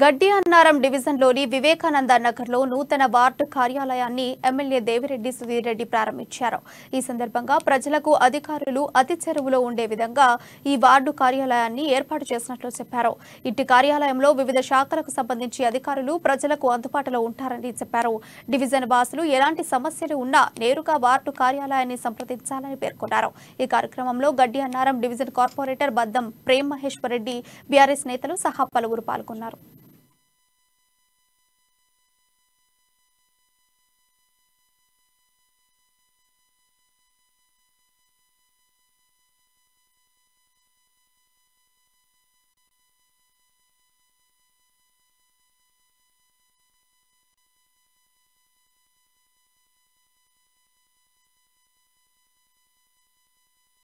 గడ్డి అన్నారం డివిజన్లోని వివేకానంద నగర్లో నూతన వార్డు కార్యాలయాన్ని ఎమ్మెల్యే దేవిరెడ్డి రెడ్డి ప్రారంభించారు ఈ సందర్భంగా ప్రజలకు అధికారులు అతి చెరువులో ఉండే విధంగా ఈ వార్డు కార్యాలయాన్ని ఏర్పాటు చేసినట్లు చెప్పారు ఇట్టి కార్యాలయంలో వివిధ శాఖలకు సంబంధించి అధికారులు ప్రజలకు అందుబాటులో ఉంటారని చెప్పారు డివిజన్ వాసులు ఎలాంటి సమస్యలు ఉన్నా నేరుగా వార్డు కార్యాలయాన్ని సంప్రదించాలని పేర్కొన్నారు ఈ కార్యక్రమంలో Gaddiannaram division corporator Baddam Prem Maheshwar Reddy BRS నేతలు సహా పలువురు పాల్గొన్నారు